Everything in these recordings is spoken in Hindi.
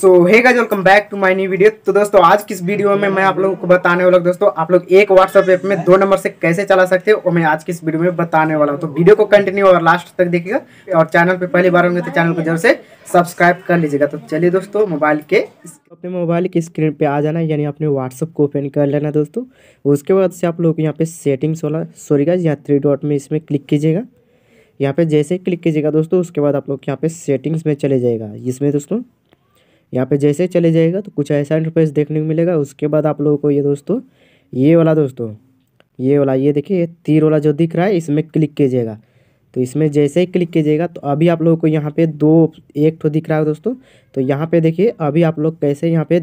so hey guys welcome back to my new video तो दोस्तों आज किस वीडियो में मैं आप लोगों को बताने वाला दोस्तों आप लोग एक व्हाट्सएप ऐप में दो नंबर से कैसे चला सकते हो मैं आज किस वीडियो में बताने वाला हूँ तो वीडियो को कंटिन्यू और लास्ट तक देखिएगा और चैनल पे पहली बार होंगे तो चैनल को जरूर से सब्सक्राइब कर लीजिएगा तो चलिए दोस्तों मोबाइल के अपने मोबाइल की स्क्रीन पर आ जाना यानी अपने व्हाट्सअप को ओपन कर लेना दोस्तों उसके बाद से आप लोग यहाँ पे सेटिंग्स वाला सॉरी गाइज यहाँ थ्री डॉट में इसमें क्लिक कीजिएगा यहाँ पे जैसे ही क्लिक कीजिएगा दोस्तों उसके बाद आप लोग यहाँ पे सेटिंग्स में चले जाएगा इसमें दोस्तों यहाँ पे जैसे चले जाएगा तो कुछ ऐसा इंटरफेस देखने को मिलेगा उसके बाद आप लोगों को ये दोस्तों ये वाला दोस्तों ये वाला ये देखिए ये तीर वाला जो दिख रहा है इसमें क्लिक कीजिएगा तो इसमें जैसे ही क्लिक कीजिएगा तो अभी आप लोगों को यहाँ पे दो एक ठो दिख रहा है दोस्तों तो यहाँ पे देखिए अभी आप लोग कैसे यहाँ पे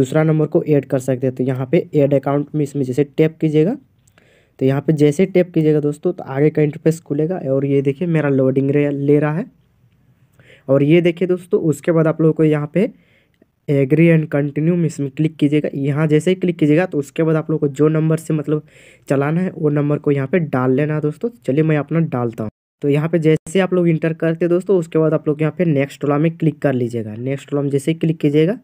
दूसरा नंबर को ऐड कर सकते हैं तो यहाँ पे ऐड अकाउंट में इसमें जैसे टैप कीजिएगा तो यहाँ पे जैसे टैप कीजिएगा दोस्तों तो आगे का इंटरफेस खुलेगा और ये देखिए मेरा लोडिंग ले रहा है और ये देखिए दोस्तों उसके बाद आप लोगों को यहाँ पे एग्री एंड कंटिन्यू में इसमें क्लिक कीजिएगा यहाँ जैसे ही क्लिक कीजिएगा तो उसके बाद आप लोग को जो नंबर से मतलब चलाना है वो नंबर को यहाँ पे डाल लेना है दोस्तों चलिए मैं अपना डालता हूँ तो यहाँ पे जैसे आप लोग इंटर करते दोस्तों उसके बाद आप लोग यहाँ पे नेक्स्ट ओला में क्लिक कर लीजिएगा नेक्स्ट में जैसे ही क्लिक कीजिएगा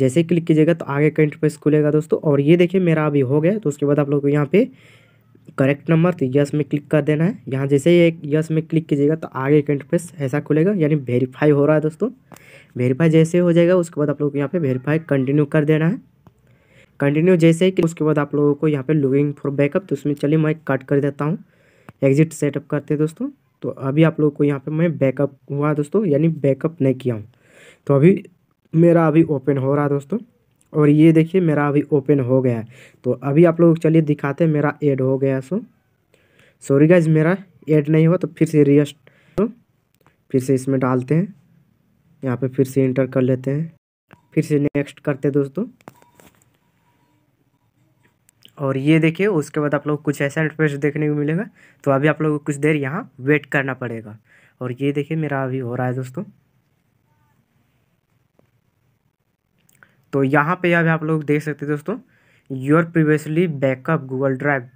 जैसे ही क्लिक कीजिएगा तो आगे का इंटरफेस खुलेगा दोस्तों और ये देखिए मेरा अभी हो गया तो उसके बाद आप लोग को यहाँ पे करेक्ट नंबर तो यस में क्लिक कर देना है यहाँ जैसे ही यस में क्लिक कीजिएगा तो आगे एक इंटरफेस ऐसा खुलेगा यानी वेरीफाई हो रहा है दोस्तों वेरीफाई जैसे हो जाएगा उसके बाद आप लोग को यहाँ पे वेरीफाई कंटिन्यू कर देना है कंटिन्यू जैसे ही उसके बाद आप लोगों को यहाँ पे लुकिंग फॉर बैकअप तो उसमें चलिए मैं कट कर देता हूँ एग्जिट सेटअप करते हैं दोस्तों तो अभी आप लोगों को यहाँ पर मैं बैकअप हुआ दोस्तों यानी बैकअप नहीं किया हूँ तो अभी मेरा अभी ओपन हो रहा है दोस्तों और ये देखिए मेरा अभी ओपन हो गया है तो अभी आप लोग चलिए दिखाते हैं मेरा ऐड हो गया सो सॉरी गाइज मेरा ऐड नहीं हुआ तो फिर से रियस्ट तो फिर से इसमें डालते हैं यहाँ पे फिर से इंटर कर लेते हैं फिर से नेक्स्ट करते हैं दोस्तों और ये देखिए उसके बाद आप लोग कुछ ऐसा इंटरफेस देखने को मिलेगा तो अभी आप लोग को कुछ देर यहाँ वेट करना पड़ेगा और ये देखिए मेरा अभी हो रहा है दोस्तों तो यहाँ पे अभी आप लोग देख सकते दोस्तों your previously backup Google drive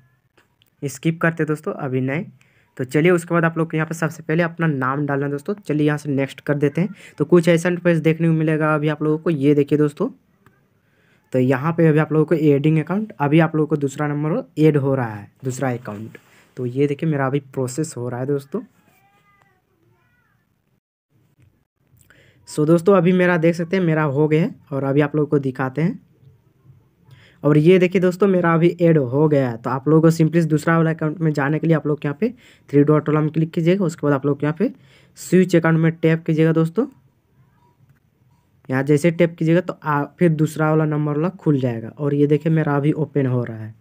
skip करते दोस्तों अभी नहीं तो चलिए उसके बाद आप लोग यहाँ पर सबसे पहले अपना नाम डालना दोस्तों चलिए यहाँ से नेक्स्ट कर देते हैं तो कुछ ऐसा इंटरफेस देखने को मिलेगा अभी आप लोगों को ये देखिए दोस्तों तो यहाँ पे अभी आप लोगों को एडिंग अकाउंट अभी आप लोगों को दूसरा नंबर एड हो रहा है दूसरा अकाउंट तो ये देखिए मेरा अभी प्रोसेस हो रहा है दोस्तों सो दोस्तों अभी मेरा देख सकते हैं मेरा हो गया है और अभी आप लोग को दिखाते हैं और ये देखिए दोस्तों मेरा अभी ऐड हो गया है तो आप लोगों को सिंपली दूसरा वाला अकाउंट में जाने के लिए आप लोग यहाँ पे थ्री डॉट वाला में क्लिक कीजिएगा उसके बाद आप लोग यहाँ पे स्विच अकाउंट में टैप कीजिएगा दोस्तों यहाँ जैसे टैप कीजिएगा तो आ, फिर दूसरा वाला नंबर वाला खुल जाएगा और ये देखिए मेरा अभी ओपन हो रहा है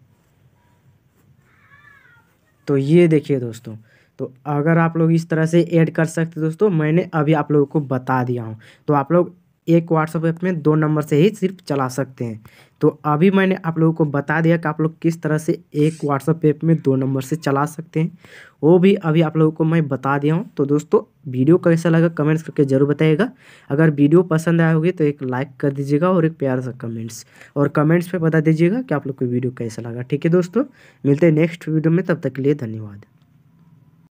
तो ये देखिए दोस्तों तो अगर आप लोग इस तरह से ऐड कर सकते दोस्तों मैंने अभी आप लोगों को बता दिया हूँ तो आप लोग एक व्हाट्सअप ऐप में दो नंबर से ही सिर्फ चला सकते हैं तो अभी मैंने आप लोगों को बता दिया कि आप लोग किस तरह से एक व्हाट्सअप ऐप में दो नंबर से चला सकते हैं वो भी अभी आप लोगों को मैं बता दिया हूँ तो दोस्तों वीडियो कैसा लगा कमेंट्स करके ज़रूर बताइएगा अगर वीडियो पसंद आया होगी तो एक लाइक कर दीजिएगा और एक प्यार सा कमेंट्स और कमेंट्स पर बता दीजिएगा कि आप लोग को वीडियो कैसा लगा ठीक है दोस्तों मिलते हैं नेक्स्ट वीडियो में तब तक के लिए धन्यवाद